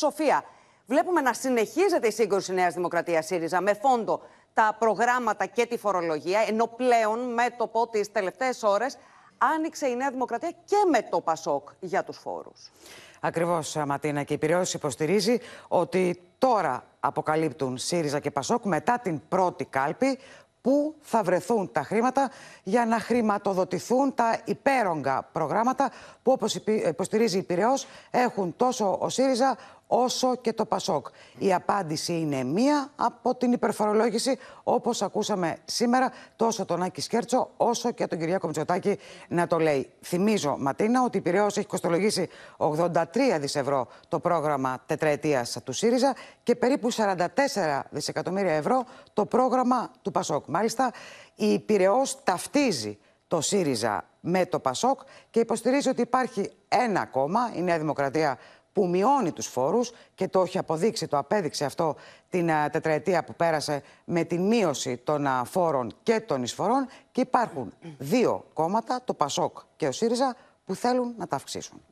Σοφία. Βλέπουμε να συνεχίζεται η σύγκρουση Νέας Δημοκρατίας ΣΥΡΙΖΑ με φόντο τα προγράμματα και τη φορολογία, ενώ πλέον μέτωπο τις τελευταίες ώρες άνοιξε η Νέα Δημοκρατία και με το ΠΑΣΟΚ για τους φόρους. Ακριβώς, Ματίνα. Και η Πυραιό υποστηρίζει ότι τώρα αποκαλύπτουν ΣΥΡΙΖΑ και ΠΑΣΟΚ μετά την πρώτη κάλπη πού θα βρεθούν τα χρήματα για να χρηματοδοτηθούν τα υπέρογκα προγράμματα που όπως υποστηρίζει η Πυραιός έχουν τόσο ο ΣΥΡΙΖΑ όσο και το Πασόκ. Η απάντηση είναι μία από την υπερφορολόγηση, όπως ακούσαμε σήμερα, τόσο τον Άκη Σκέρτσο, όσο και τον Κυριάκο Μητσοτάκη να το λέει. Θυμίζω, Ματίνα, ότι η Πυραιός έχει κοστολογήσει 83 δισευρώ ευρώ το πρόγραμμα τετραετίας του ΣΥΡΙΖΑ και περίπου 44 δισεκατομμύρια ευρώ το πρόγραμμα του Πασόκ. Μάλιστα, η Πυραιός ταυτίζει το ΣΥΡΙΖΑ με το ΠΑΣΟΚ και υποστηρίζει ότι υπάρχει ένα κόμμα, η Νέα Δημοκρατία, που μειώνει τους φόρους και το έχει αποδείξει, το απέδειξε αυτό την ε, τετραετία που πέρασε με τη μείωση των ε, φόρων και των εισφορών και υπάρχουν δύο κόμματα, το ΠΑΣΟΚ και ο ΣΥΡΙΖΑ, που θέλουν να τα αυξήσουν.